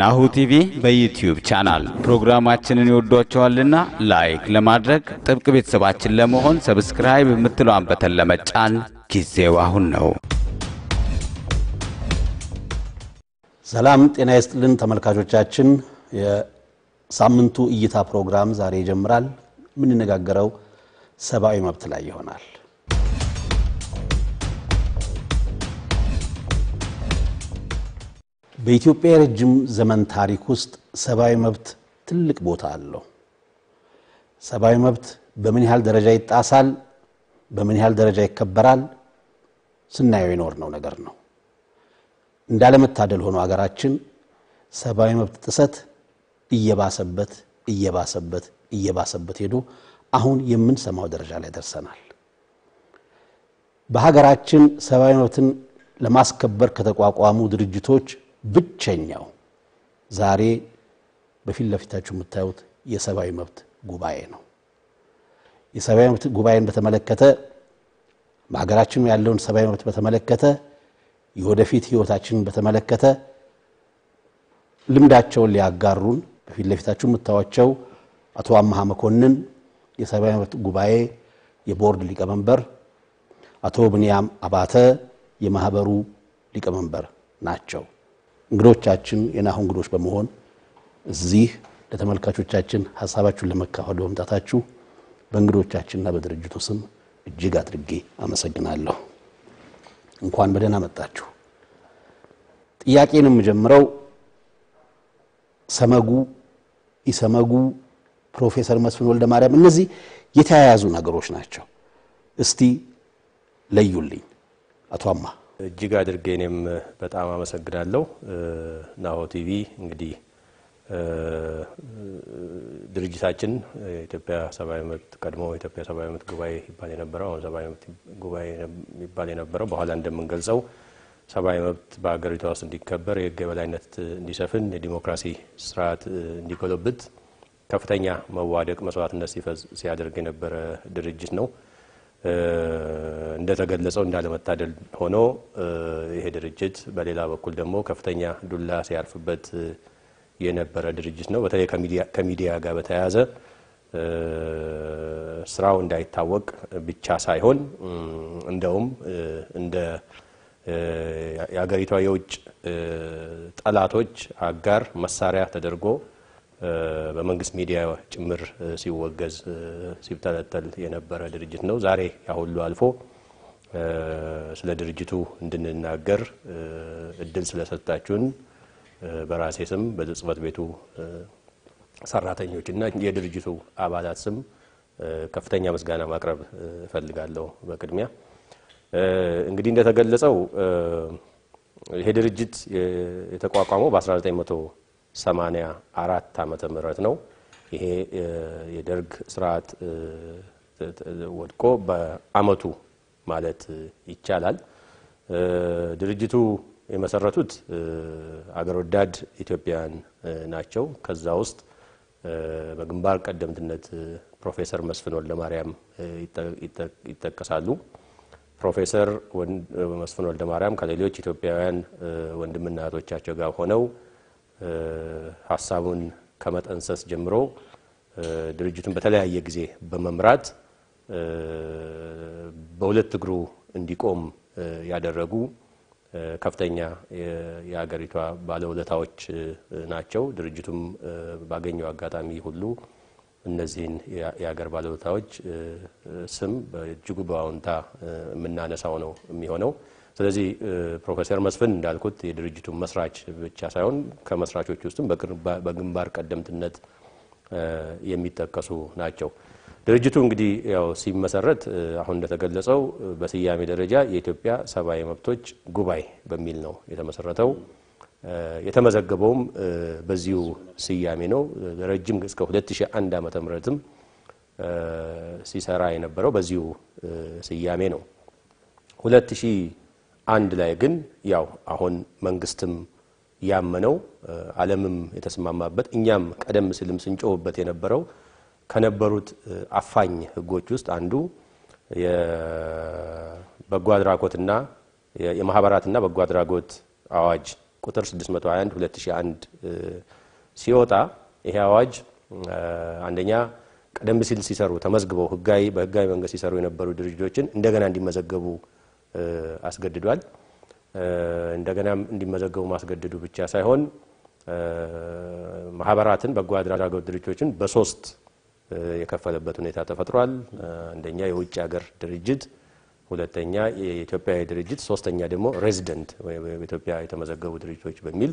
ናሁ ቲቪ በዩቲዩብ ቻናል ፕሮግራማችንን ይወዷቸዋልና ላይክ ለማድረግ ጥብቅ ቤተሰባችን ለመሆን ሰብስክራይብ የምትለዋን በተን ለመጫን ጊዜው አሁን ነው። ሰላም ጤና ይስጥልን ተመልካቾቻችን። የሳምንቱ እይታ ፕሮግራም ዛሬ ይጀምራል። የምንነጋገረው ሰብአዊ መብት ላይ ይሆናል። በኢትዮጵያ የረጅም ዘመን ታሪክ ውስጥ ሰብአዊ መብት ትልቅ ቦታ አለው። ሰብአዊ መብት በምን ያህል ደረጃ ይጣሳል፣ በምን ያህል ደረጃ ይከበራል ስናየው የኖር ነው ነገር ነው። እንዳለመታደል ሆኖ አገራችን ሰብአዊ መብት ጥሰት እየባሰበት እየባሰበት እየባሰበት ሄዶ አሁን የምንሰማው ደረጃ ላይ ደርሰናል። በሀገራችን ሰብአዊ መብትን ለማስከበር ከተቋቋሙ ድርጅቶች ብቸኛው ዛሬ በፊት ለፊታችሁ የምታዩት የሰብአዊ መብት ጉባኤ ነው። የሰብአዊ መብት ጉባኤን በተመለከተ በሀገራችን ያለውን ሰብአዊ መብት በተመለከተ የወደፊት ህይወታችንን በተመለከተ ልምዳቸውን ሊያጋሩን በፊት ለፊታችሁ የምታዩቸው አቶ አመሃ መኮንን የሰብአዊ መብት ጉባኤ የቦርድ ሊቀመንበር፣ አቶ ብንያም አባተ የማህበሩ ሊቀመንበር ናቸው። እንግዶቻችን የናሆም እንግዶች በመሆን እዚህ ለተመልካቾቻችን ሀሳባችሁን ለመካፈል በመምጣታችሁ በእንግዶቻችንና በድርጅቱ ስም እጅግ አድርጌ አመሰግናለሁ። እንኳን በደህና መጣችሁ። ጥያቄን የምጀምረው ሰመጉ፣ ኢሰመጉ፣ ፕሮፌሰር መስፍን ወልደ ማርያም እነዚህ የተያያዙ ነገሮች ናቸው። እስቲ ለዩልኝ አቶ አማ እጅግ አድርጌ እኔም በጣም አመሰግናለሁ። ናሆ ቲቪ እንግዲህ ድርጅታችን ኢትዮጵያ ሰብአዊ መብት ቀድሞ ኢትዮጵያ ሰብአዊ መብት ጉባኤ ይባል የነበረው አሁን ሰብአዊ መብት ጉባኤ ይባል የነበረው በኋላ እንደምንገልጸው ሰብአዊ መብት በሀገሪቷ ውስጥ እንዲከበር፣ የህግ የበላይነት እንዲሰፍን፣ የዲሞክራሲ ስርዓት እንዲጎለብት ከፍተኛ መዋደቅ መስዋዕትነት ሲያደርግ የነበረ ድርጅት ነው። እንደተገለጸው እንዳለመታደል ሆኖ ይሄ ድርጅት በሌላ በኩል ደግሞ ከፍተኛ ዱላ ሲያርፍበት የነበረ ድርጅት ነው። በተለይ ከሚዲያ ጋር በተያያዘ ስራው እንዳይታወቅ ብቻ ሳይሆን እንደውም እንደ የሀገሪቷ የውጭ ጠላቶች አጋር መሳሪያ ተደርጎ በመንግስት ሚዲያ ጭምር ሲወገዝ ሲተለተል የነበረ ድርጅት ነው። ዛሬ ያሁሉ አልፎ ስለ ድርጅቱ እንድንናገር እድል ስለሰጣችሁን በራሴ ስም በጽህፈት ቤቱ ሰራተኞችና የድርጅቱ አባላት ስም ከፍተኛ ምስጋና ማቅረብ እፈልጋለሁ። በቅድሚያ እንግዲህ እንደተገለጸው ይሄ ድርጅት የተቋቋመው በ1900 84 ዓመተ ምህረት ነው ይሄ የደርግ ስርዓት ወድቆ በአመቱ ማለት ይቻላል። ድርጅቱ የመሰረቱት አገር ወዳድ ኢትዮጵያውያን ናቸው። ከዛ ውስጥ በግንባር ቀደምትነት ፕሮፌሰር መስፍን ወልደማርያም ማርያም ይጠቀሳሉ። ፕሮፌሰር መስፍን ወልደማርያም ማርያም ከሌሎች ኢትዮጵያውያን ወንድምና እህቶቻቸው ጋር ሆነው ሀሳቡን ከመጠንሰስ ጀምሮ ድርጅቱን በተለያየ ጊዜ በመምራት በሁለት እግሩ እንዲቆም ያደረጉ ከፍተኛ የሀገሪቷ ባለውለታዎች ናቸው። ድርጅቱም ባገኘው አጋጣሚ ሁሉ እነዚህን የሀገር ባለውለታዎች ስም በእጅጉ በአዎንታ የምናነሳው ነው የሚሆነው። ስለዚህ ፕሮፌሰር መስፍን እንዳልኩት የድርጅቱ መስራች ብቻ ሳይሆን ከመስራቾች ውስጥም በግንባር ቀደምትነት የሚጠቀሱ ናቸው። ድርጅቱ እንግዲህ ያው ሲመሰረት አሁን እንደተገለጸው በስያሜ ደረጃ የኢትዮጵያ ሰብአዊ መብቶች ጉባኤ በሚል ነው የተመሰረተው። የተመዘገበውም በዚሁ ስያሜ ነው። ረጅም እስከ 2001 ዓ ምህረትም ሲሰራ የነበረው በዚሁ ስያሜ ነው። 2000 አንድ ላይ ግን ያው አሁን መንግስትም ያመነው ዓለምም የተስማማበት እኛም ቀደም ሲልም ስንጮውበት የነበረው ከነበሩት አፋኝ ህጎች ውስጥ አንዱ የበጎ አድራጎትና የማህበራትና በጎ አድራጎት አዋጅ ቁጥር 621 2001 ሲወጣ ይሄ አዋጅ አንደኛ ቀደም ሲል ሲሰሩ ተመዝግበው ህጋዊ በህጋዊ መንገድ ሲሰሩ የነበሩ ድርጅቶችን እንደገና እንዲመዘገቡ አስገድዷል። እንደገና እንዲመዘገቡ ማስገደዱ ብቻ ሳይሆን ማህበራትን፣ በጎ አድራጎት ድርጅቶችን በሶስት የከፈለበት ሁኔታ ተፈጥሯል። አንደኛ የውጭ ሀገር ድርጅት፣ ሁለተኛ የኢትዮጵያዊ ድርጅት፣ ሶስተኛ ደግሞ ሬዚደንት ወይም በኢትዮጵያ የተመዘገቡ ድርጅቶች በሚል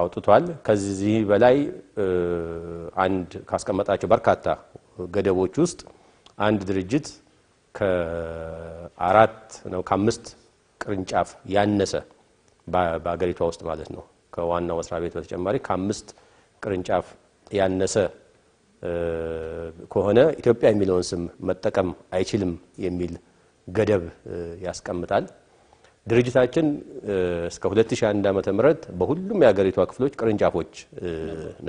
አውጥቷል። ከዚህ በላይ አንድ ካስቀመጣቸው በርካታ ገደቦች ውስጥ አንድ ድርጅት ከአራት ነው ከአምስት ቅርንጫፍ ያነሰ በሀገሪቷ ውስጥ ማለት ነው ከዋናው መስሪያ ቤት በተጨማሪ ከአምስት ቅርንጫፍ ያነሰ ከሆነ ኢትዮጵያ የሚለውን ስም መጠቀም አይችልም የሚል ገደብ ያስቀምጣል። ድርጅታችን እስከ 2001 ዓ ም በሁሉም የሀገሪቷ ክፍሎች ቅርንጫፎች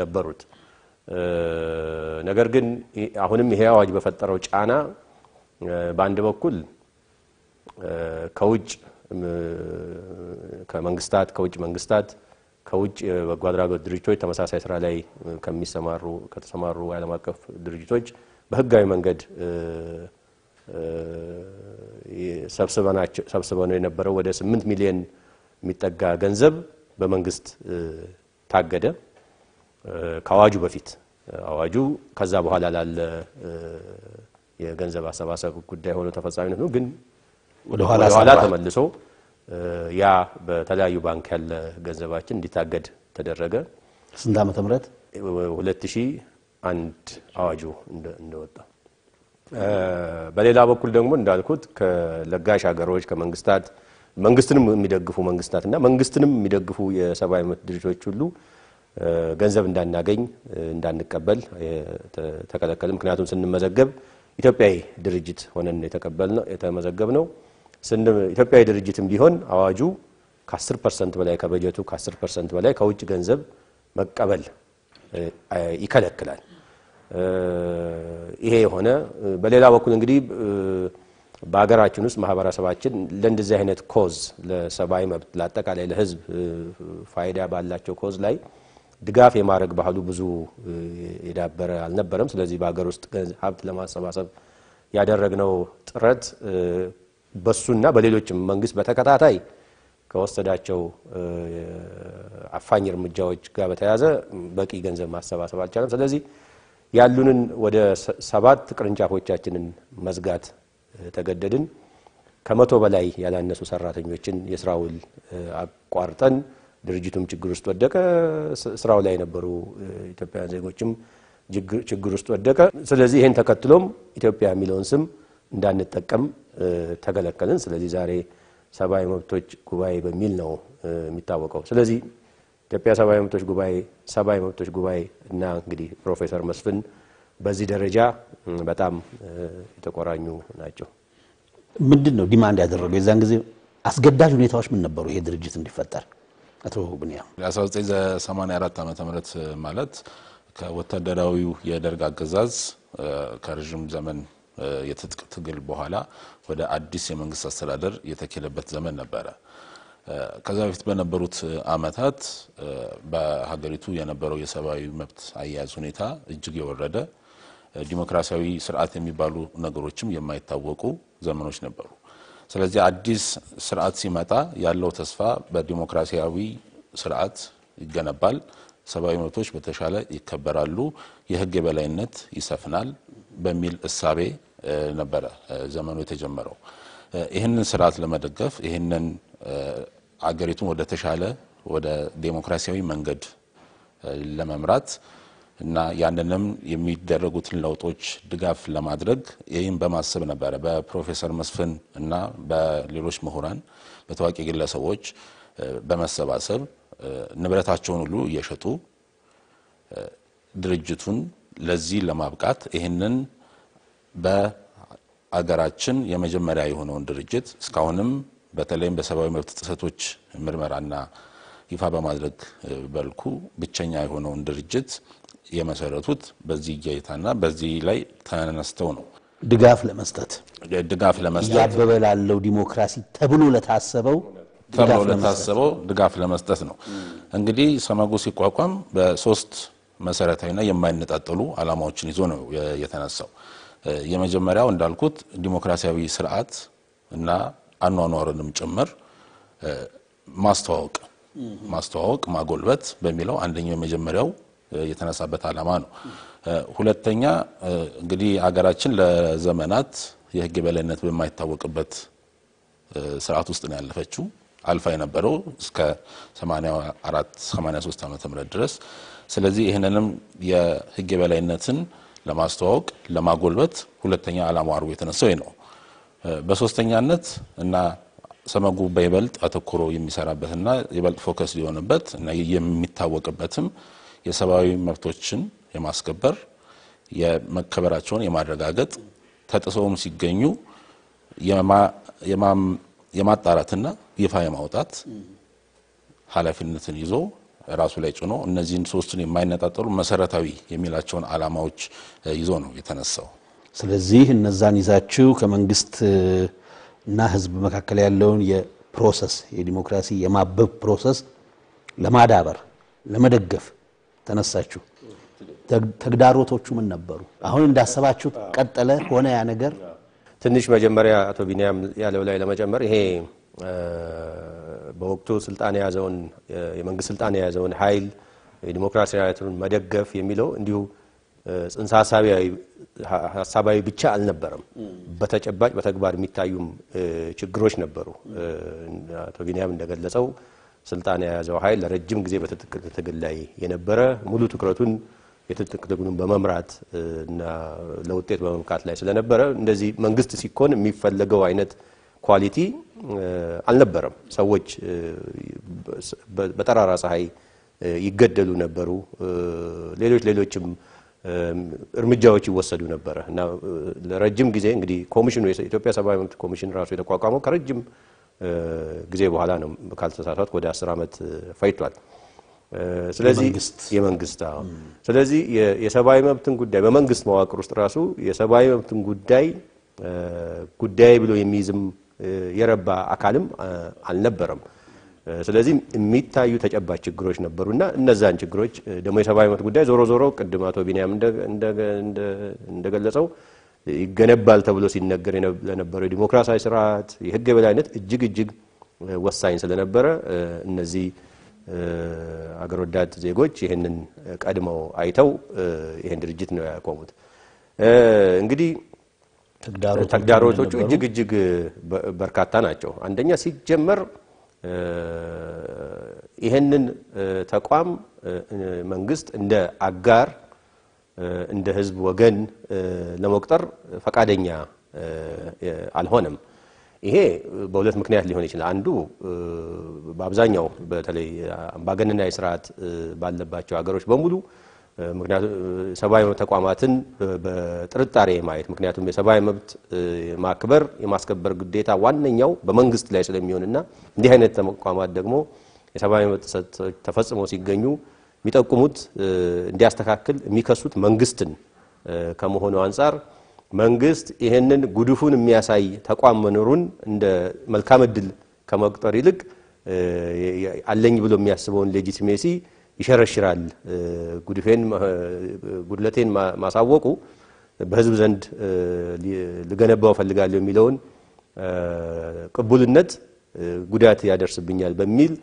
ነበሩት። ነገር ግን አሁንም ይሄ አዋጅ በፈጠረው ጫና በአንድ በኩል ከውጭ ከመንግስታት ከውጭ መንግስታት ከውጭ በጎ አድራጎት ድርጅቶች ተመሳሳይ ስራ ላይ ከሚሰማሩ ከተሰማሩ ዓለም አቀፍ ድርጅቶች በህጋዊ መንገድ ነው የነበረው ወደ 8 ሚሊዮን የሚጠጋ ገንዘብ በመንግስት ታገደ። ከአዋጁ በፊት አዋጁ ከዛ በኋላ ላለ የገንዘብ አሰባሰብ ጉዳይ ሆኖ ተፈጻሚነት ነው። ግን ወደኋላ ተመልሶ ያ በተለያዩ ባንክ ያለ ገንዘባችን እንዲታገድ ተደረገ። ስንት ዓመተ ምህረት ሁለት ሺህ አንድ አዋጁ እንደወጣ በሌላ በኩል ደግሞ እንዳልኩት ከለጋሽ ሀገሮች ከመንግስታት መንግስትንም የሚደግፉ መንግስታትና መንግስትንም የሚደግፉ የሰብአዊ መብት ድርጅቶች ሁሉ ገንዘብ እንዳናገኝ እንዳንቀበል ተከለከለ። ምክንያቱም ስንመዘገብ ኢትዮጵያዊ ድርጅት ሆነን የተቀበልነው ነው። ኢትዮጵያዊ ድርጅትም ቢሆን አዋጁ ከ10 ፐርሰንት በላይ ከበጀቱ ከ10 ፐርሰንት በላይ ከውጭ ገንዘብ መቀበል ይከለክላል። ይሄ የሆነ በሌላ በኩል እንግዲህ በሀገራችን ውስጥ ማህበረሰባችን ለእንደዚህ አይነት ኮዝ ለሰብአዊ መብት ለአጠቃላይ ለህዝብ ፋይዳ ባላቸው ኮዝ ላይ ድጋፍ የማድረግ ባህሉ ብዙ የዳበረ አልነበረም። ስለዚህ በሀገር ውስጥ ሀብት ለማሰባሰብ ያደረግነው ጥረት በሱና በሌሎችም መንግስት በተከታታይ ከወሰዳቸው አፋኝ እርምጃዎች ጋር በተያያዘ በቂ ገንዘብ ማሰባሰብ አልቻለም። ስለዚህ ያሉንን ወደ ሰባት ቅርንጫፎቻችንን መዝጋት ተገደድን። ከመቶ በላይ ያላነሱ ሰራተኞችን የስራ ውል አቋርጠን ድርጅቱም ችግር ውስጥ ወደቀ። ስራው ላይ የነበሩ ኢትዮጵያውያን ዜጎችም ችግር ውስጥ ወደቀ። ስለዚህ ይህን ተከትሎም ኢትዮጵያ የሚለውን ስም እንዳንጠቀም ተከለከልን። ስለዚህ ዛሬ ሰብአዊ መብቶች ጉባኤ በሚል ነው የሚታወቀው። ስለዚህ ኢትዮጵያ ሰብአዊ መብቶች ጉባኤ ሰብአዊ መብቶች ጉባኤ እና እንግዲህ ፕሮፌሰር መስፍን በዚህ ደረጃ በጣም የተቆራኙ ናቸው። ምንድን ነው ዲማንድ ያደረገው የዛን ጊዜ አስገዳጅ ሁኔታዎች ምን ነበሩ ይሄ ድርጅት እንዲፈጠር? አቶ ብንያ 1984 ዓ ም ማለት ከወታደራዊው የደርግ አገዛዝ ከረዥም ዘመን የትጥቅ ትግል በኋላ ወደ አዲስ የመንግስት አስተዳደር የተኬለበት ዘመን ነበረ። ከዛ በፊት በነበሩት አመታት በሀገሪቱ የነበረው የሰብአዊ መብት አያያዝ ሁኔታ እጅግ የወረደ ዲሞክራሲያዊ ስርዓት የሚባሉ ነገሮችም የማይታወቁ ዘመኖች ነበሩ። ስለዚህ አዲስ ስርዓት ሲመጣ ያለው ተስፋ በዲሞክራሲያዊ ስርዓት ይገነባል፣ ሰብአዊ መብቶች በተሻለ ይከበራሉ፣ የህግ የበላይነት ይሰፍናል በሚል እሳቤ ነበረ ዘመኑ የተጀመረው። ይህንን ስርዓት ለመደገፍ ይህንን አገሪቱን ወደ ተሻለ ወደ ዴሞክራሲያዊ መንገድ ለመምራት እና ያንንም የሚደረጉትን ለውጦች ድጋፍ ለማድረግ ይህም በማሰብ ነበረ በፕሮፌሰር መስፍን እና በሌሎች ምሁራን በታዋቂ ግለሰቦች በመሰባሰብ ንብረታቸውን ሁሉ እየሸጡ ድርጅቱን ለዚህ ለማብቃት ይህንን በአገራችን የመጀመሪያ የሆነውን ድርጅት እስካሁንም በተለይም በሰብአዊ መብት ጥሰቶች ምርመራና ይፋ በማድረግ በልኩ ብቸኛ የሆነውን ድርጅት የመሰረቱት በዚህ ጌታና በዚህ ላይ ተነስተው ነው ድጋፍ ለመስጠት ድጋፍ ለመስጠት እያበበ ላለው ዲሞክራሲ ተብሎ ለታሰበው ተብሎ ለታሰበው ድጋፍ ለመስጠት ነው። እንግዲህ ሰመጉ ሲቋቋም በሶስት መሰረታዊና የማይነጣጠሉ አላማዎችን ይዞ ነው የተነሳው። የመጀመሪያው እንዳልኩት ዲሞክራሲያዊ ስርዓት እና አኗኗርንም ጭምር ማስተዋወቅ ማስተዋወቅ፣ ማጎልበት በሚለው አንደኛው የመጀመሪያው የተነሳበት ዓላማ ነው። ሁለተኛ እንግዲህ አገራችን ለዘመናት የህግ የበላይነት በማይታወቅበት ስርዓት ውስጥ ነው ያለፈችው። አልፋ የነበረው እስከ 84 83 ዓመተ ምህረት ድረስ። ስለዚህ ይህንንም የህግ የበላይነትን ለማስተዋወቅ ለማጎልበት ሁለተኛ ዓላማ አድርጎ የተነሳው ነው። በሶስተኛነት እና ሰመጉ በይበልጥ አተኩሮ የሚሰራበትና ይበልጥ ፎከስ ሊሆንበት እና የሚታወቅበትም የሰብአዊ መብቶችን የማስከበር የመከበራቸውን የማረጋገጥ ተጥሰውም ሲገኙ የማጣራትና ይፋ የማውጣት ኃላፊነትን ይዞ ራሱ ላይ ጭኖ እነዚህን ሶስቱን የማይነጣጠሉ መሰረታዊ የሚላቸውን አላማዎች ይዞ ነው የተነሳው። ስለዚህ እነዛን ይዛችሁ ከመንግስት እና ህዝብ መካከል ያለውን የፕሮሰስ የዲሞክራሲ የማበብ ፕሮሰስ ለማዳበር ለመደገፍ ተነሳችሁ። ተግዳሮቶቹ ምን ነበሩ? አሁን እንዳሰባችሁ ቀጠለ ሆነ ያ ነገር? ትንሽ መጀመሪያ አቶ ቢኒያም ያለው ላይ ለመጨመር ይሄ በወቅቱ ስልጣን የያዘውን የመንግስት ስልጣን የያዘውን ኃይል የዲሞክራሲ ራይቱን መደገፍ የሚለው እንዲሁ ጽንሰ ሀሳባዊ ብቻ አልነበረም። በተጨባጭ በተግባር የሚታዩም ችግሮች ነበሩ። አቶ ቢንያም እንደገለጸው ስልጣን የያዘው ኃይል ለረጅም ጊዜ በትጥቅ ትግል ላይ የነበረ ሙሉ ትኩረቱን የትጥቅ ትግሉን በመምራት እና ለውጤት በመብቃት ላይ ስለነበረ እንደዚህ መንግስት ሲኮን የሚፈለገው አይነት ኳሊቲ አልነበረም። ሰዎች በጠራራ ፀሐይ ይገደሉ ነበሩ። ሌሎች ሌሎችም እርምጃዎች ይወሰዱ ነበረ እና ለረጅም ጊዜ እንግዲህ ኮሚሽኑ የኢትዮጵያ ሰብአዊ መብት ኮሚሽን ራሱ የተቋቋመው ከረጅም ጊዜ በኋላ ነው ካልተሳሳት ወደ አስር ዓመት ፈይቷል። ስለዚህ የመንግስት ስለዚህ የሰብአዊ መብትን ጉዳይ በመንግስት መዋቅር ውስጥ ራሱ የሰብአዊ መብትን ጉዳይ ጉዳይ ብሎ የሚይዝም የረባ አካልም አልነበረም። ስለዚህ የሚታዩ ተጨባጭ ችግሮች ነበሩና እነዛን ችግሮች ደግሞ የሰብአዊ መብት ጉዳይ ዞሮ ዞሮ ቅድም አቶ ቢንያም እንደገለጸው ይገነባል ተብሎ ሲነገር ለነበረው የዲሞክራሲያዊ ስርዓት የህግ የበላይነት እጅግ እጅግ ወሳኝ ስለነበረ እነዚህ አገር ወዳድ ዜጎች ይህንን ቀድመው አይተው ይህን ድርጅት ነው ያቆሙት። እንግዲህ ተግዳሮቶቹ እጅግ እጅግ በርካታ ናቸው። አንደኛ ሲጀመር ይህንን ተቋም መንግስት እንደ አጋር እንደ ህዝብ ወገን ለመቁጠር ፈቃደኛ አልሆነም። ይሄ በሁለት ምክንያት ሊሆን ይችላል። አንዱ በአብዛኛው በተለይ አምባገነናዊ ስርዓት ባለባቸው ሀገሮች በሙሉ ምክንያቱም ሰብአዊ መብት ተቋማትን በጥርጣሬ ማየት ምክንያቱም የሰብአዊ መብት ማክበር የማስከበር ግዴታ ዋነኛው በመንግስት ላይ ስለሚሆንና እንዲህ አይነት ተቋማት ደግሞ የሰብአዊ መብት ጥሰቶች ተፈጽሞ ሲገኙ የሚጠቁሙት እንዲያስተካክል የሚከሱት መንግስትን ከመሆኑ አንጻር መንግስት ይህንን ጉድፉን የሚያሳይ ተቋም መኖሩን እንደ መልካም እድል ከመቁጠር ይልቅ አለኝ ብሎ የሚያስበውን ሌጂቲሜሲ ይሸረሽራል። ጉድለቴን ማሳወቁ በህዝብ ዘንድ ልገነባው እፈልጋለሁ የሚለውን ቅቡልነት ጉዳት ያደርስብኛል በሚል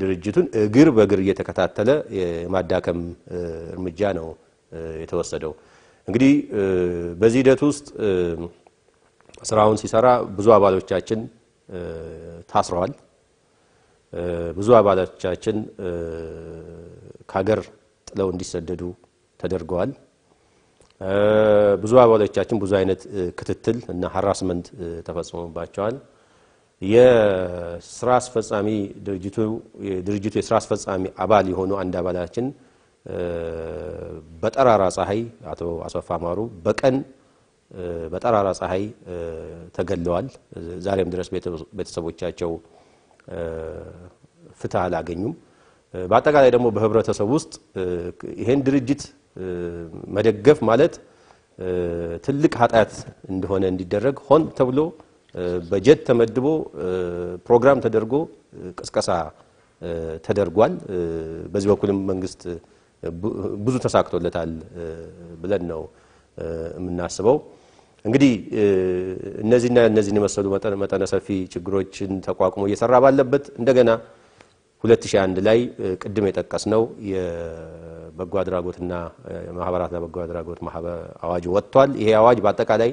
ድርጅቱን እግር በእግር እየተከታተለ የማዳከም እርምጃ ነው የተወሰደው። እንግዲህ በዚህ ሂደት ውስጥ ስራውን ሲሰራ ብዙ አባሎቻችን ታስረዋል። ብዙ አባሎቻችን ከሀገር ጥለው እንዲሰደዱ ተደርገዋል። ብዙ አባሎቻችን ብዙ አይነት ክትትል እና ሀራስመንት ተፈጽሞባቸዋል። የስራ አስፈጻሚ ድርጅቱ የስራ አስፈጻሚ አባል የሆኑ አንድ አባላችን በጠራራ ፀሐይ አቶ አሰፋ ማሩ በቀን በጠራራ ፀሐይ ተገለዋል። ዛሬም ድረስ ቤተሰቦቻቸው ፍትህ አላገኙም። በአጠቃላይ ደግሞ በህብረተሰብ ውስጥ ይሄን ድርጅት መደገፍ ማለት ትልቅ ኃጢአት እንደሆነ እንዲደረግ ሆን ተብሎ በጀት ተመድቦ ፕሮግራም ተደርጎ ቅስቀሳ ተደርጓል። በዚህ በኩልም መንግስት ብዙ ተሳክቶለታል ብለን ነው የምናስበው። እንግዲህ እነዚህና እነዚህን የመሰሉ መጠነ ሰፊ ችግሮችን ተቋቁሞ እየሰራ ባለበት እንደገና 2001 ላይ ቅድም የጠቀስ ነው የበጎ አድራጎትና ማህበራትና በጎ አድራጎት አዋጅ ወጥቷል። ይሄ አዋጅ በአጠቃላይ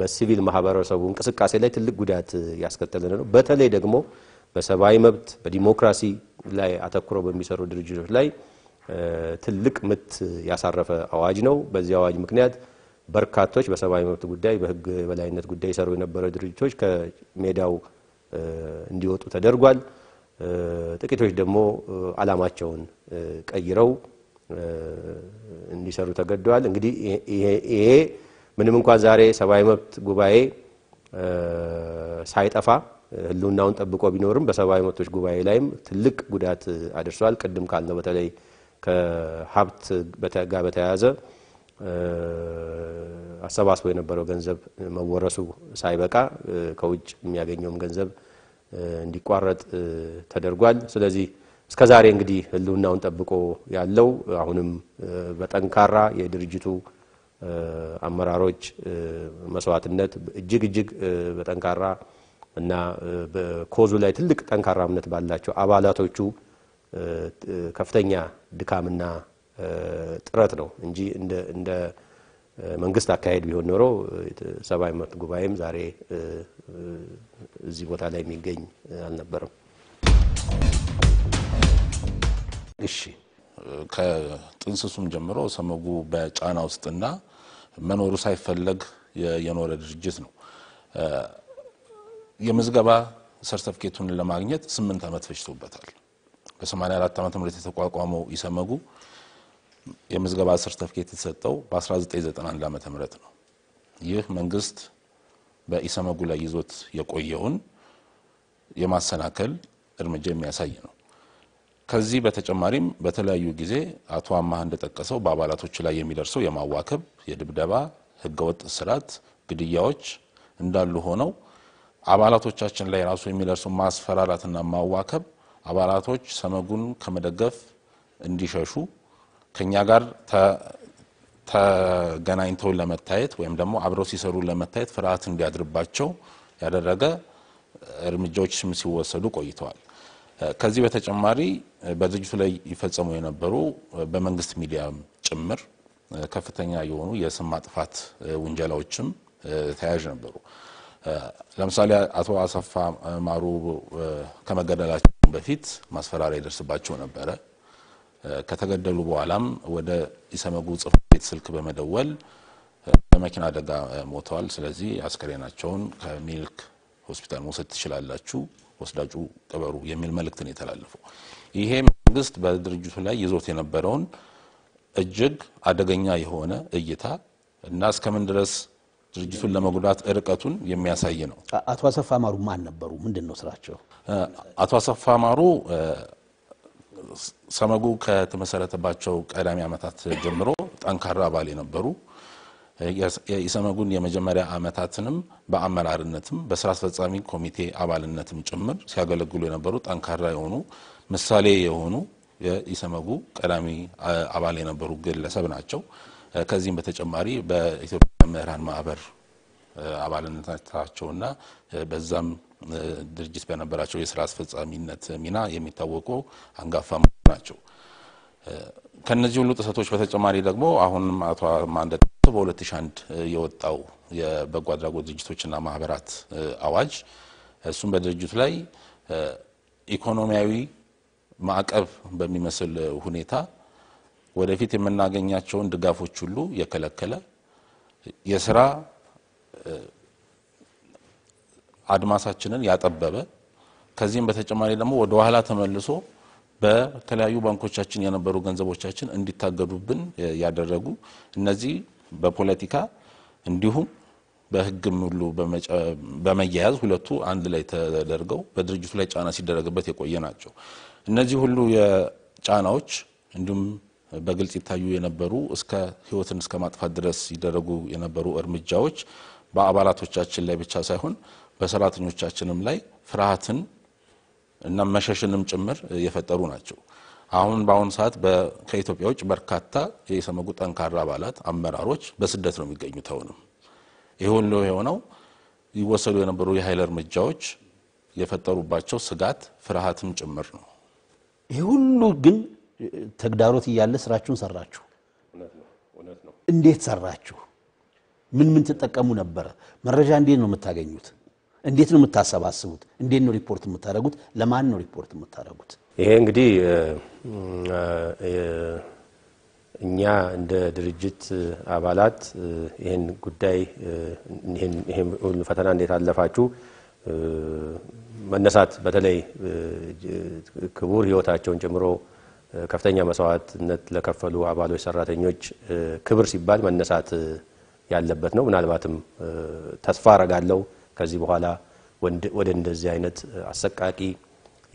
በሲቪል ማህበረሰቡ እንቅስቃሴ ላይ ትልቅ ጉዳት ያስከተለ ነው። በተለይ ደግሞ በሰብአዊ መብት በዲሞክራሲ ላይ አተኩረው በሚሰሩ ድርጅቶች ላይ ትልቅ ምት ያሳረፈ አዋጅ ነው። በዚህ አዋጅ ምክንያት በርካቶች በሰብአዊ መብት ጉዳይ በህግ በላይነት ጉዳይ ይሰሩ የነበረ ድርጅቶች ከሜዳው እንዲወጡ ተደርጓል። ጥቂቶች ደግሞ አላማቸውን ቀይረው እንዲሰሩ ተገደዋል። እንግዲህ ይሄ ምንም እንኳን ዛሬ ሰብአዊ መብት ጉባኤ ሳይጠፋ ህልውናውን ጠብቆ ቢኖርም በሰብአዊ መብቶች ጉባኤ ላይም ትልቅ ጉዳት አድርሷል። ቅድም ካልነው በተለይ ከሀብት ጋር በተያያዘ አሰባስቦ የነበረው ገንዘብ መወረሱ ሳይበቃ ከውጭ የሚያገኘውም ገንዘብ እንዲቋረጥ ተደርጓል። ስለዚህ እስከ ዛሬ እንግዲህ ሕልውናውን ጠብቆ ያለው አሁንም በጠንካራ የድርጅቱ አመራሮች መስዋዕትነት እጅግ እጅግ በጠንካራ እና በኮዙ ላይ ትልቅ ጠንካራ እምነት ባላቸው አባላቶቹ ከፍተኛ ድካምና ጥረት ነው እንጂ እንደ መንግስት አካሄድ ቢሆን ኖሮ ሰብአዊ መብት ጉባኤም ዛሬ እዚህ ቦታ ላይ የሚገኝ አልነበረም። እሺ፣ ከጥንስሱም ጀምሮ ሰመጉ በጫና ውስጥና መኖሩ ሳይፈለግ የኖረ ድርጅት ነው። የምዝገባ ሰርተፍኬቱን ለማግኘት ስምንት ዓመት ፈጅቶበታል። በ84 ዓመተ ምህረት የተቋቋመው ኢሰመጉ የምዝገባ ሰርተፍኬት የተሰጠው በ1991 ዓ ም ነው። ይህ መንግስት በኢሰመጉ ላይ ይዞት የቆየውን የማሰናከል እርምጃ የሚያሳይ ነው። ከዚህ በተጨማሪም በተለያዩ ጊዜ አቶ አማህ እንደጠቀሰው በአባላቶች ላይ የሚደርሰው የማዋከብ፣ የድብደባ፣ ህገወጥ ስራት ግድያዎች እንዳሉ ሆነው አባላቶቻችን ላይ ራሱ የሚደርሰው ማስፈራራትና ማዋከብ አባላቶች ሰመጉን ከመደገፍ እንዲሸሹ ከኛ ጋር ተገናኝተው ለመታየት ወይም ደግሞ አብረው ሲሰሩ ለመታየት ፍርሃት እንዲያድርባቸው ያደረገ እርምጃዎችም ሲወሰዱ ቆይተዋል። ከዚህ በተጨማሪ በድርጅቱ ላይ ይፈጸሙ የነበሩ በመንግስት ሚዲያ ጭምር ከፍተኛ የሆኑ የስም ማጥፋት ውንጀላዎችም ተያያዥ ነበሩ። ለምሳሌ አቶ አሰፋ ማሩ ከመገደላቸው በፊት ማስፈራሪያ ይደርስባቸው ነበረ። ከተገደሉ በኋላም ወደ ኢሰመጉ ጽሕፈት ቤት ስልክ በመደወል በመኪና አደጋ ሞተዋል፣ ስለዚህ አስከሬናቸውን ከሚልክ ሆስፒታል መውሰድ ትችላላችሁ፣ ወስዳችሁ ቅበሩ የሚል መልእክት ነው የተላለፈው። ይሄ መንግስት በድርጅቱ ላይ ይዞት የነበረውን እጅግ አደገኛ የሆነ እይታ እና እስከምን ድረስ ድርጅቱን ለመጉዳት ርቀቱን የሚያሳይ ነው። አቶ አሰፋ ማሩ ማን ነበሩ? ምንድን ነው ስራቸው? አቶ አሰፋ ማሩ ሰመጉ ከተመሰረተባቸው ቀዳሚ ዓመታት ጀምሮ ጠንካራ አባል የነበሩ የሰመጉን የመጀመሪያ ዓመታትንም በአመራርነትም በስራ አስፈጻሚ ኮሚቴ አባልነትም ጭምር ሲያገለግሉ የነበሩ ጠንካራ የሆኑ ምሳሌ የሆኑ የኢሰመጉ ቀዳሚ አባል የነበሩ ግለሰብ ናቸው። ከዚህም በተጨማሪ በኢትዮጵያ መምህራን ማህበር አባልነታቸውና በዛም ድርጅት በነበራቸው የስራ አስፈጻሚነት ሚና የሚታወቁ አንጋፋ ናቸው። ከነዚህ ሁሉ ጥሰቶች በተጨማሪ ደግሞ አሁንም አቶ አማ በ2001 የወጣው የበጎ አድራጎት ድርጅቶችና ማህበራት አዋጅ እሱም በድርጅቱ ላይ ኢኮኖሚያዊ ማዕቀብ በሚመስል ሁኔታ ወደፊት የምናገኛቸውን ድጋፎች ሁሉ የከለከለ የስራ አድማሳችንን ያጠበበ ከዚህም በተጨማሪ ደግሞ ወደ ኋላ ተመልሶ በተለያዩ ባንኮቻችን የነበሩ ገንዘቦቻችን እንዲታገዱብን ያደረጉ እነዚህ በፖለቲካ እንዲሁም በህግም ሁሉ በመያያዝ ሁለቱ አንድ ላይ ተደርገው በድርጅቱ ላይ ጫና ሲደረግበት የቆየ ናቸው። እነዚህ ሁሉ የጫናዎች እንዲሁም በግልጽ ይታዩ የነበሩ እስከ ህይወትን እስከ ማጥፋት ድረስ ሲደረጉ የነበሩ እርምጃዎች በአባላቶቻችን ላይ ብቻ ሳይሆን በሰራተኞቻችንም ላይ ፍርሃትን እና መሸሽንም ጭምር የፈጠሩ ናቸው። አሁን በአሁኑ ሰዓት ከኢትዮጵያ ውጭ በርካታ የሰመጉ ጠንካራ አባላት፣ አመራሮች በስደት ነው የሚገኙት። አሁንም ይሁን የሆነው ይወሰዱ የነበሩ የኃይል እርምጃዎች የፈጠሩባቸው ስጋት ፍርሃትም ጭምር ነው። ይህ ሁሉ ግን ተግዳሮት እያለ ስራችሁን ሰራችሁ። እንዴት ሰራችሁ? ምን ምን ትጠቀሙ ነበረ? መረጃ እንዴት ነው የምታገኙት? እንዴት ነው የምታሰባስቡት? እንዴት ነው ሪፖርት የምታደርጉት? ለማን ነው ሪፖርት የምታደረጉት? ይሄ እንግዲህ እኛ እንደ ድርጅት አባላት ይህን ጉዳይ ይህን ፈተና እንዴት አለፋችሁ መነሳት በተለይ ክቡር ሕይወታቸውን ጨምሮ ከፍተኛ መስዋዕትነት ለከፈሉ አባሎች፣ ሰራተኞች ክብር ሲባል መነሳት ያለበት ነው። ምናልባትም ተስፋ አረጋለው ከዚህ በኋላ ወደ እንደዚህ አይነት አሰቃቂ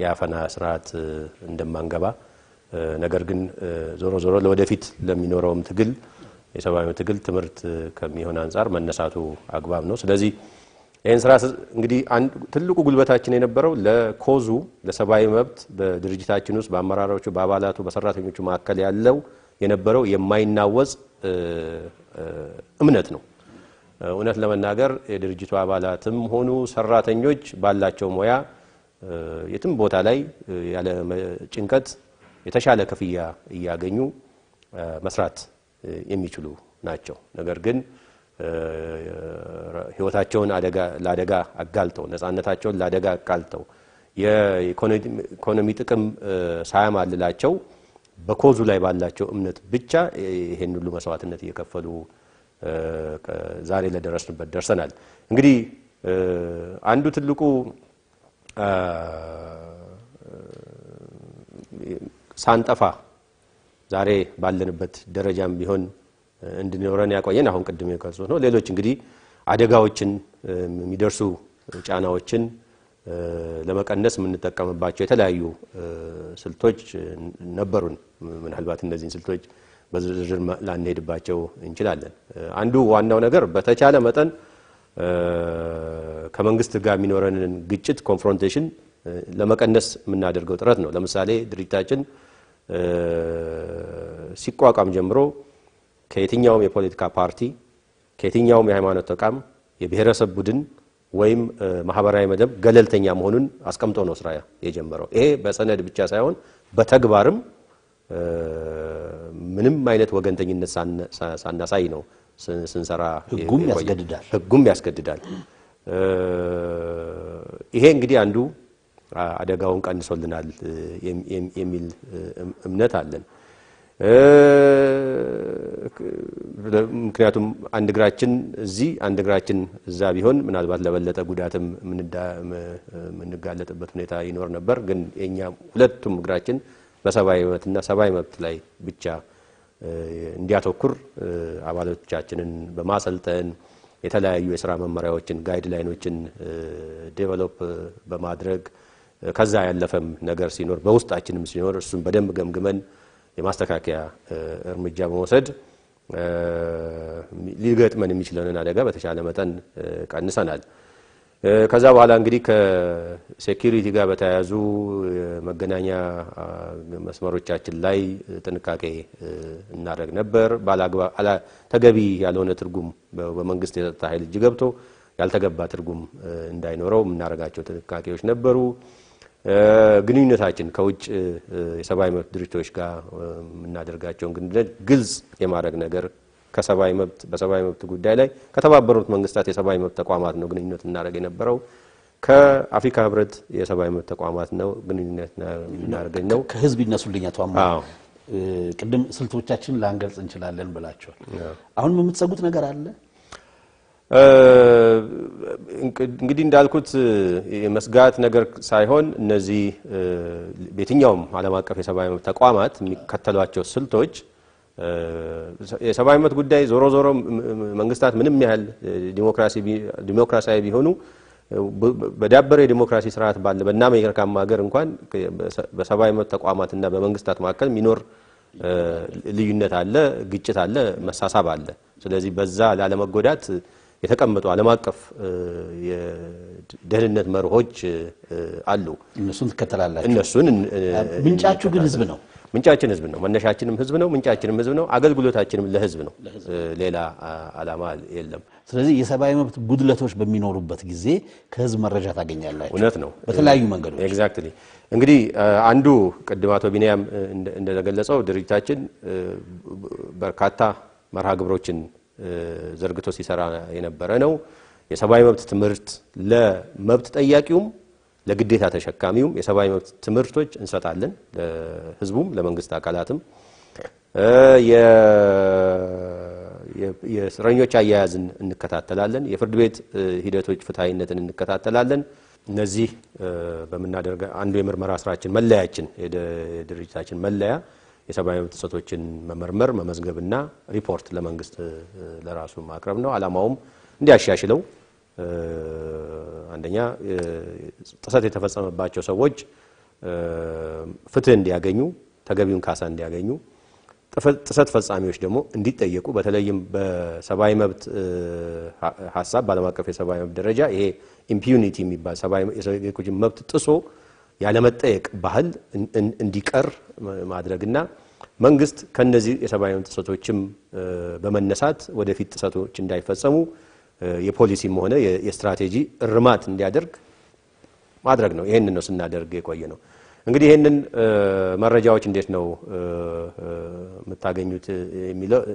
የአፈና ስርዓት እንደማንገባ ነገር ግን ዞሮ ዞሮ ለወደፊት ለሚኖረውም ትግል የሰብአዊ ትግል ትምህርት ከሚሆን አንጻር መነሳቱ አግባብ ነው። ስለዚህ ይህን ስራ እንግዲህ ትልቁ ጉልበታችን የነበረው ለኮዙ ለሰብአዊ መብት በድርጅታችን ውስጥ በአመራሮቹ፣ በአባላቱ፣ በሰራተኞቹ መካከል ያለው የነበረው የማይናወጽ እምነት ነው። እውነት ለመናገር የድርጅቱ አባላትም ሆኑ ሰራተኞች ባላቸው ሙያ የትም ቦታ ላይ ያለ ጭንቀት የተሻለ ክፍያ እያገኙ መስራት የሚችሉ ናቸው። ነገር ግን ህይወታቸውን ለአደጋ አጋልጠው ነፃነታቸውን ለአደጋ አጋልጠው የኢኮኖሚ ጥቅም ሳያማልላቸው በኮዙ ላይ ባላቸው እምነት ብቻ ይሄን ሁሉ መስዋዕትነት እየከፈሉ ዛሬ ለደረስንበት ደርሰናል። እንግዲህ አንዱ ትልቁ ሳንጠፋ ዛሬ ባለንበት ደረጃም ቢሆን እንድንኖረን ያቆየን አሁን ቅድም የቀጹ ነው። ሌሎች እንግዲህ አደጋዎችን የሚደርሱ ጫናዎችን ለመቀነስ የምንጠቀምባቸው የተለያዩ ስልቶች ነበሩን። ምናልባት እነዚህን ስልቶች በዝርዝር ላንሄድባቸው እንችላለን። አንዱ ዋናው ነገር በተቻለ መጠን ከመንግስት ጋር የሚኖረንን ግጭት ኮንፍሮንቴሽን ለመቀነስ የምናደርገው ጥረት ነው። ለምሳሌ ድርጅታችን ሲቋቋም ጀምሮ ከየትኛውም የፖለቲካ ፓርቲ፣ ከየትኛውም የሃይማኖት ተቋም፣ የብሔረሰብ ቡድን ወይም ማህበራዊ መደብ ገለልተኛ መሆኑን አስቀምጦ ነው ስራ የጀመረው። ይሄ በሰነድ ብቻ ሳይሆን በተግባርም ምንም አይነት ወገንተኝነት ሳናሳይ ነው ስንሰራ ህጉም ያስገድዳል ህጉም ያስገድዳል። ይሄ እንግዲህ አንዱ አደጋውን ቀንሶልናል የሚል እምነት አለን። ምክንያቱም አንድ እግራችን እዚህ አንድ እግራችን እዛ ቢሆን ምናልባት ለበለጠ ጉዳትም የምንጋለጥበት ሁኔታ ይኖር ነበር። ግን የኛ ሁለቱም እግራችን በሰብአዊ መብትና ሰብአዊ መብት ላይ ብቻ እንዲያተኩር አባሎቻችንን በማሰልጠን የተለያዩ የስራ መመሪያዎችን ጋይድላይኖችን ዴቨሎፕ በማድረግ ከዛ ያለፈም ነገር ሲኖር በውስጣችንም ሲኖር እሱን በደንብ ገምግመን የማስተካከያ እርምጃ በመውሰድ ሊገጥመን የሚችለንን አደጋ በተሻለ መጠን ቀንሰናል። ከዛ በኋላ እንግዲህ ከሴኪሪቲ ጋር በተያያዙ መገናኛ መስመሮቻችን ላይ ጥንቃቄ እናደርግ ነበር። ተገቢ ያልሆነ ትርጉም በመንግስት የጸጥታ ኃይል እጅ ገብቶ ያልተገባ ትርጉም እንዳይኖረው የምናደርጋቸው ጥንቃቄዎች ነበሩ። ግንኙነታችን ከውጭ የሰብአዊ መብት ድርጅቶች ጋር የምናደርጋቸውን ግንኙነት ግልጽ የማድረግ ነገር ከሰብአዊ መብት በሰብአዊ መብት ጉዳይ ላይ ከተባበሩት መንግስታት የሰብአዊ መብት ተቋማት ነው ግንኙነት እናደርግ የነበረው ከአፍሪካ ህብረት የሰብአዊ መብት ተቋማት ነው ግንኙነት እናደርገኝ ነው። ከህዝብ ይነሱልኝ አቶ ቅድም ስልቶቻችን ላንገልጽ እንችላለን ብላቸዋል። አሁን የምትሰጉት ነገር አለ? እንግዲህ እንዳልኩት የመስጋት ነገር ሳይሆን እነዚህ በየትኛውም ዓለም አቀፍ የሰብአዊ መብት ተቋማት የሚከተሏቸው ስልቶች የሰብአዊ መብት ጉዳይ ዞሮ ዞሮ መንግስታት ምንም ያህል ዲሞክራሲያዊ ቢሆኑ በዳበረ የዲሞክራሲ ስርዓት ባለ በና ሀገር እንኳን በሰብአዊ መብት ተቋማትና በመንግስታት መካከል የሚኖር ልዩነት አለ፣ ግጭት አለ፣ መሳሳብ አለ። ስለዚህ በዛ ላለመጎዳት የተቀመጡ ዓለም አቀፍ የደህንነት መርሆች አሉ። እነሱን ትከተላላችሁ። እነሱን ምንጫችሁ ግን ህዝብ ነው። ምንጫችን ህዝብ ነው። መነሻችንም ህዝብ ነው። ምንጫችንም ህዝብ ነው። አገልግሎታችንም ለህዝብ ነው። ሌላ አላማ የለም። ስለዚህ የሰብአዊ መብት ጉድለቶች በሚኖሩበት ጊዜ ከህዝብ መረጃ ታገኛላችሁ። እውነት ነው። በተለያዩ መንገዶች ኤግዛክትሊ። እንግዲህ አንዱ ቅድም አቶ ቢንያም እንደገለጸው ድርጅታችን በርካታ መርሃ ግብሮችን ዘርግቶ ሲሰራ የነበረ ነው። የሰብአዊ መብት ትምህርት ለመብት ጠያቂውም ለግዴታ ተሸካሚውም የሰብአዊ መብት ትምህርቶች እንሰጣለን፣ ለህዝቡም ለመንግስት አካላትም። የእስረኞች አያያዝን እንከታተላለን። የፍርድ ቤት ሂደቶች ፍትሐዊነትን እንከታተላለን። እነዚህ በምናደርገ አንዱ የምርመራ ስራችን መለያችን የድርጅታችን መለያ የሰብአዊ መብት ጥሰቶችን መመርመር መመዝገብና ሪፖርት ለመንግስት ለራሱ ማቅረብ ነው። አላማውም እንዲያሻሽለው አንደኛ ጥሰት የተፈጸመባቸው ሰዎች ፍትህ እንዲያገኙ ተገቢውን ካሳ እንዲያገኙ ጥሰት ፈጻሚዎች ደግሞ እንዲጠየቁ በተለይም በሰብአዊ መብት ሀሳብ በዓለም አቀፍ የሰብአዊ መብት ደረጃ ይሄ ኢምፒዩኒቲ የሚባል የዜጎችን መብት ጥሶ ያለመጠየቅ ባህል እንዲቀር ማድረግና መንግስት ከነዚህ የሰብአዊ መብት ጥሰቶችም በመነሳት ወደፊት ጥሰቶች እንዳይፈጸሙ የፖሊሲም ሆነ የስትራቴጂ እርማት እንዲያደርግ ማድረግ ነው። ይህንን ነው ስናደርግ የቆየ ነው። እንግዲህ ይህንን መረጃዎች እንዴት ነው የምታገኙት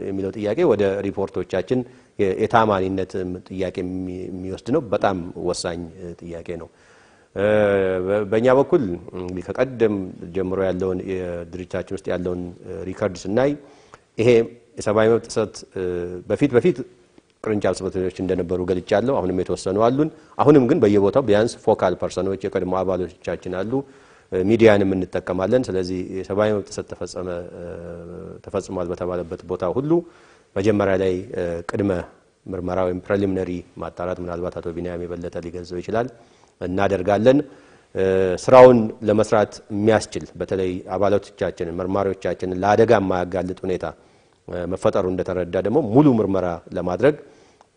የሚለው ጥያቄ ወደ ሪፖርቶቻችን የታማኒነት ጥያቄ የሚወስድ ነው። በጣም ወሳኝ ጥያቄ ነው። በእኛ በኩል ከቀደም ጀምሮ ያለውን ድርጅታችን ውስጥ ያለውን ሪከርድ ስናይ ይሄ የሰብአዊ መብት ጥሰት በፊት በፊት ቅርንጫፍ ጽሕፈት ቤቶች እንደነበሩ ገልጫለሁ። አሁንም የተወሰኑ አሉን። አሁንም ግን በየቦታው ቢያንስ ፎካል ፐርሰኖች የቀድሞ አባሎቻችን አሉ። ሚዲያንም እንጠቀማለን። ስለዚህ የሰብአዊ መብት ጥሰት ተፈጽሟል በተባለበት ቦታ ሁሉ መጀመሪያ ላይ ቅድመ ምርመራ ወይም ፕሬሊሚነሪ ማጣራት ምናልባት አቶ ቢንያም የበለጠ ሊገልጸው ይችላል እናደርጋለን። ስራውን ለመስራት የሚያስችል በተለይ አባላቶቻችንን መርማሪዎቻችንን ለአደጋ የማያጋልጥ ሁኔታ መፈጠሩ እንደተረዳ ደግሞ ሙሉ ምርመራ ለማድረግ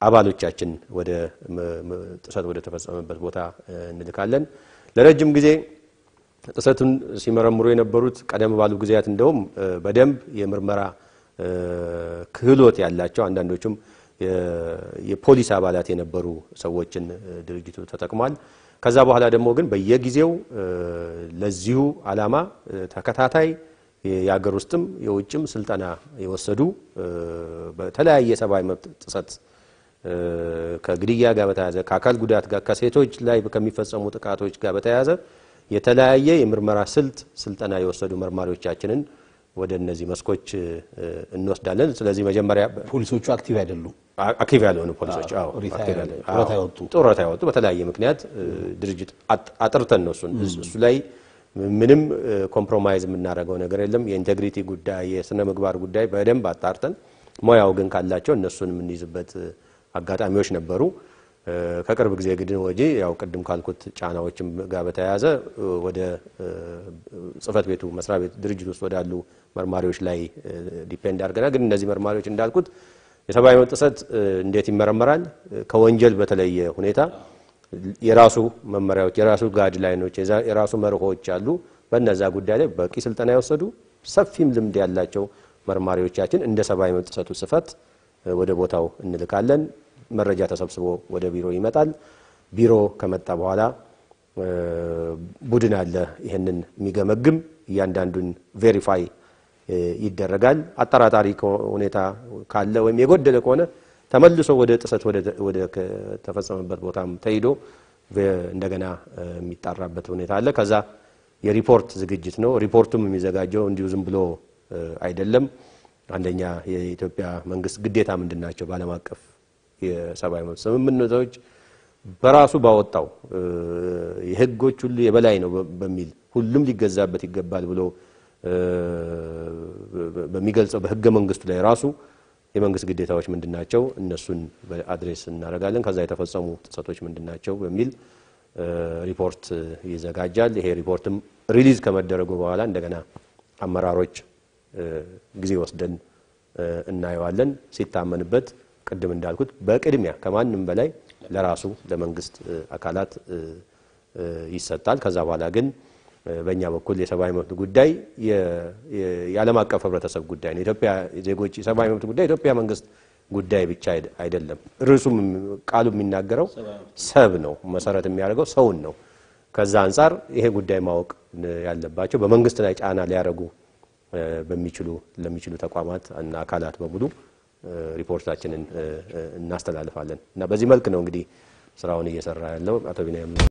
አባሎቻችን ወደ ጥሰት ወደ ተፈጸመበት ቦታ እንልካለን። ለረጅም ጊዜ ጥሰቱን ሲመረምሩ የነበሩት ቀደም ባሉ ጊዜያት እንደውም በደንብ የምርመራ ክህሎት ያላቸው አንዳንዶቹም የፖሊስ አባላት የነበሩ ሰዎችን ድርጅቱ ተጠቅሟል። ከዛ በኋላ ደግሞ ግን በየጊዜው ለዚሁ ዓላማ ተከታታይ የአገር ውስጥም የውጭም ስልጠና የወሰዱ በተለያየ ሰብአዊ መብት ጥሰት ከግድያ ጋር በተያያዘ ከአካል ጉዳት ጋር ከሴቶች ላይ ከሚፈጸሙ ጥቃቶች ጋር በተያያዘ የተለያየ የምርመራ ስልት ስልጠና የወሰዱ መርማሪዎቻችንን ወደ እነዚህ መስኮች እንወስዳለን። ስለዚህ መጀመሪያ ፖሊሶቹ አክቲቭ አይደሉም፣ አክቲቭ ያልሆኑ ፖሊሶች ጡረታ ያወጡ በተለያየ ምክንያት ድርጅት አጥርተን ነው እሱን እሱ ላይ ምንም ኮምፕሮማይዝ የምናደርገው ነገር የለም። የኢንቴግሪቲ ጉዳይ የስነ ምግባር ጉዳይ በደንብ አጣርተን ሙያው ግን ካላቸው እነሱን የምንይዝበት አጋጣሚዎች ነበሩ። ከቅርብ ጊዜ ግድን ወዲህ ያው ቅድም ካልኩት ጫናዎችም ጋር በተያያዘ ወደ ጽህፈት ቤቱ መስሪያ ቤት ድርጅት ውስጥ ወዳሉ መርማሪዎች ላይ ዲፔንድ አድርገናል። ግን እነዚህ መርማሪዎች እንዳልኩት የሰብአዊ መብት ጥሰት እንዴት ይመረመራል? ከወንጀል በተለየ ሁኔታ የራሱ መመሪያዎች፣ የራሱ ጋይድላይኖች፣ የራሱ መርሆዎች አሉ። በእነዛ ጉዳይ ላይ በቂ ስልጠና የወሰዱ ሰፊም ልምድ ያላቸው መርማሪዎቻችን እንደ ሰብአዊ መብት ጥሰቱ ወደ ቦታው እንልካለን። መረጃ ተሰብስቦ ወደ ቢሮ ይመጣል። ቢሮ ከመጣ በኋላ ቡድን አለ፣ ይህንን የሚገመግም እያንዳንዱን ቬሪፋይ ይደረጋል። አጠራጣሪ ሁኔታ ካለ ወይም የጎደለ ከሆነ ተመልሶ ወደ ጥሰት ወደ ተፈጸመበት ቦታም ተሂዶ እንደገና የሚጣራበት ሁኔታ አለ። ከዛ የሪፖርት ዝግጅት ነው። ሪፖርቱም የሚዘጋጀው እንዲሁ ዝም ብሎ አይደለም። አንደኛ የኢትዮጵያ መንግስት ግዴታ ምንድን ናቸው በዓለም አቀፍ የሰብአዊ መብት ስምምነቶች በራሱ ባወጣው የህጎች ሁሉ የበላይ ነው በሚል ሁሉም ሊገዛበት ይገባል ብሎ በሚገልጸው በህገ መንግስቱ ላይ ራሱ የመንግስት ግዴታዎች ምንድናቸው? እነሱን አድሬስ እናደርጋለን። ከዛ የተፈጸሙ ጥሰቶች ምንድናቸው? በሚል ሪፖርት ይዘጋጃል። ይሄ ሪፖርትም ሪሊዝ ከመደረጉ በኋላ እንደገና አመራሮች ጊዜ ወስደን እናየዋለን ሲታመንበት ቅድም እንዳልኩት በቅድሚያ ከማንም በላይ ለራሱ ለመንግስት አካላት ይሰጣል። ከዛ በኋላ ግን በእኛ በኩል የሰብአዊ መብት ጉዳይ የዓለም አቀፍ ህብረተሰብ ጉዳይ ነው። ኢትዮጵያ ዜጎች የሰብአዊ መብት ጉዳይ ኢትዮጵያ መንግስት ጉዳይ ብቻ አይደለም። ርዕሱም ቃሉ የሚናገረው ሰብ ነው፣ መሰረት የሚያደርገው ሰውን ነው። ከዛ አንጻር ይሄ ጉዳይ ማወቅ ያለባቸው በመንግስት ላይ ጫና ሊያደርጉ በሚችሉ ለሚችሉ ተቋማት እና አካላት በሙሉ ሪፖርታችንን እናስተላልፋለን እና በዚህ መልክ ነው እንግዲህ ስራውን እየሰራ ያለው አቶ ቢንያም